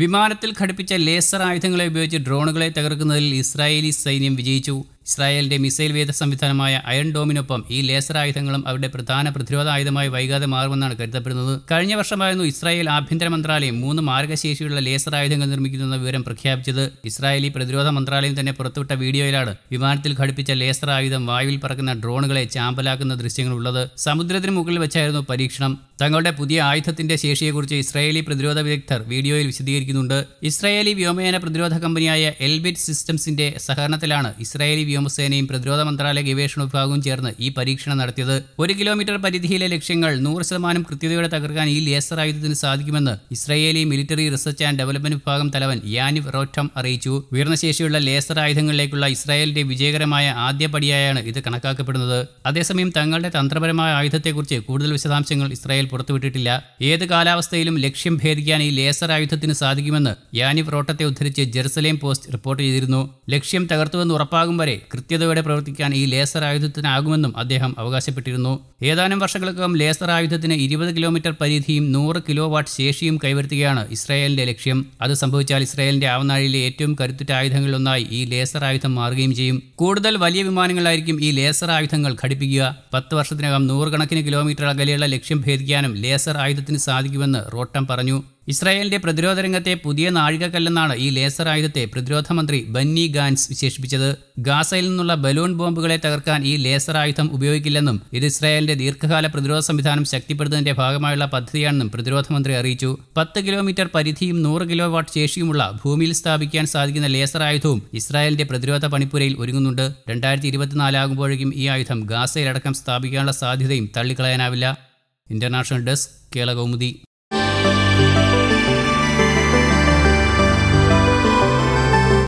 വിമാനത്തിൽ ഘടിപ്പിച്ച ലേസർ ആയുധങ്ങളെ ഉപയോഗിച്ച് ഡ്രോണുകളെ തകർക്കുന്നതിൽ ഇസ്രായേലി സൈന്യം വിജയിച്ചു ഇസ്രായേലിന്റെ മിസൈൽ വേദ സംവിധാനമായ അയൺ ഡോമിനൊപ്പം ഈ ലേസർ ആയുധങ്ങളും അവരുടെ പ്രധാന പ്രതിരോധ ആയുധമായി വൈകാതെ മാറുമെന്നാണ് കരുതപ്പെടുന്നത് കഴിഞ്ഞ വർഷമായിരുന്നു ഇസ്രായേൽ ആഭ്യന്തര മന്ത്രാലയം മൂന്ന് മാർഗശേഷിയുള്ള ലേസർ ആയുധങ്ങൾ നിർമ്മിക്കുന്നുവെന്ന വിവരം പ്രഖ്യാപിച്ചത് ഇസ്രായേലി പ്രതിരോധ മന്ത്രാലയം തന്നെ പുറത്തുവിട്ട വീഡിയോയിലാണ് വിമാനത്തിൽ ഘടിപ്പിച്ച ലേസർ ആയുധം വായുവിൽ പറക്കുന്ന ഡ്രോണുകളെ ചാമ്പലാക്കുന്ന ദൃശ്യങ്ങളുള്ളത് സമുദ്രത്തിന് മുകളിൽ വെച്ചായിരുന്നു പരീക്ഷണം തങ്ങളുടെ പുതിയ ആയുധത്തിന്റെ ശേഷിയെക്കുറിച്ച് ഇസ്രായേലി പ്രതിരോധ വിദഗ്ധർ വീഡിയോയിൽ വിശദീകരിക്കുന്നുണ്ട് ഇസ്രായേലി വ്യോമയാന പ്രതിരോധ കമ്പനിയായ എൽബിറ്റ് സിസ്റ്റംസിന്റെ സഹകരണത്തിലാണ് ഇസ്രായേലി വ്യോമസേനയും പ്രതിരോധ മന്ത്രാലയ ഗവേഷണ വിഭാഗവും ചേർന്ന് ഈ പരീക്ഷണം നടത്തിയത് ഒരു കിലോമീറ്റർ പരിധിയിലെ ലക്ഷ്യങ്ങൾ നൂറ് ശതമാനം കൃത്യതയോടെ തകർക്കാൻ ഈ ലേസർ ആയുധത്തിന് സാധിക്കുമെന്ന് Israeli military research and development വിഭാഗം തലവൻ യാനിവ് റോറ്റം അറിയിച്ചു ഉയർന്നശേഷിയുള്ള ലേസർ ആയുധങ്ങളിലേക്കുള്ള ഇസ്രായേലിന്റെ വിജയകരമായ ആദ്യപടിയായാണ് ഇത് കണക്കാക്കപ്പെടുന്നത് അതേസമയം തങ്ങളുടെ തന്ത്രപരമായ ആയുധത്തെക്കുറിച്ച് കൂടുതൽ വിശദാംശങ്ങൾ ഇസ്രായേൽ പുറത്തുവിട്ടിട്ടില്ല ഏത് കാലാവസ്ഥയിലും ലക്ഷ്യം ഭേദിക്കാൻ ഈ ലേസർ ആയുധത്തിന് സാധിക്കുമെന്ന് യാനിഫ് റോട്ടത്തെ ഉദ്ധരിച്ച് ജെറുസലേം പോസ്റ്റ് റിപ്പോർട്ട് ചെയ്തിരുന്നു ലക്ഷ്യം തകർത്തുവെന്ന് ഉറപ്പാകും വരെ കൃത്യതയോടെ പ്രവർത്തിക്കാൻ ഈ ലേസർ ആയുധത്തിനാകുമെന്നും അദ്ദേഹം അവകാശപ്പെട്ടിരുന്നു ഏതാനും വർഷങ്ങൾക്കകം ലേസർ ആയുധത്തിന് ഇരുപത് കിലോമീറ്റർ പരിധിയും നൂറ് കിലോ വാട്ട് ശേഷിയും കൈവരുത്തുകയാണ് ഇസ്രായേലിന്റെ ലക്ഷ്യം അത് സംഭവിച്ചാൽ ഇസ്രായേലിന്റെ ആവനാഴിയിലെ ഏറ്റവും കരുത്തുറ്റ ആയുധങ്ങളിലൊന്നായി ഈ ലേസർ ആയുധം മാറുകയും ചെയ്യും കൂടുതൽ വലിയ വിമാനങ്ങളായിരിക്കും ഈ ലേസർ ആയുധങ്ങൾ ഘടിപ്പിക്കുക പത്ത് വർഷത്തിനകം നൂറുകണക്കിന് കിലോമീറ്റർ അകലെയുള്ള ലക്ഷ്യം ഭേദിക്കാനും ലേസർ ആയുധത്തിന് സാധിക്കുമെന്ന് റോട്ടം പറഞ്ഞു ഇസ്രായേലിന്റെ പ്രതിരോധ രംഗത്തെ പുതിയ നാഴികക്കല്ലെന്നാണ് ഈ ലേസർ ആയുധത്തെ പ്രതിരോധ മന്ത്രി ബന്നി ഗാൻസ് വിശേഷിപ്പിച്ചത് ഗാസയിൽ നിന്നുള്ള ബലൂൺ ബോംബുകളെ തകർക്കാൻ ഈ ലേസർ ആയുധം ഉപയോഗിക്കില്ലെന്നും ഇത് ഇസ്രായേലിന്റെ ദീർഘകാല പ്രതിരോധ സംവിധാനം ശക്തിപ്പെടുത്തുന്നതിന്റെ ഭാഗമായുള്ള പദ്ധതിയാണെന്നും പ്രതിരോധ മന്ത്രി അറിയിച്ചു പത്ത് കിലോമീറ്റർ പരിധിയും നൂറ് കിലോ വാട്ട് ശേഷിയുമുള്ള ഭൂമിയിൽ സ്ഥാപിക്കാൻ സാധിക്കുന്ന ലേസർ ആയുധവും ഇസ്രായേലിന്റെ പ്രതിരോധ പണിപ്പുരയിൽ ഒരുങ്ങുന്നുണ്ട് രണ്ടായിരത്തി ഇരുപത്തിനാലാകുമ്പോഴേക്കും ഈ ആയുധം ഗാസയിലടക്കം സ്ഥാപിക്കാനുള്ള സാധ്യതയും തള്ളിക്കളയാനാവില്ല ഇന്റർനാഷണൽ ഡെസ്ക് കേളകൗമുദി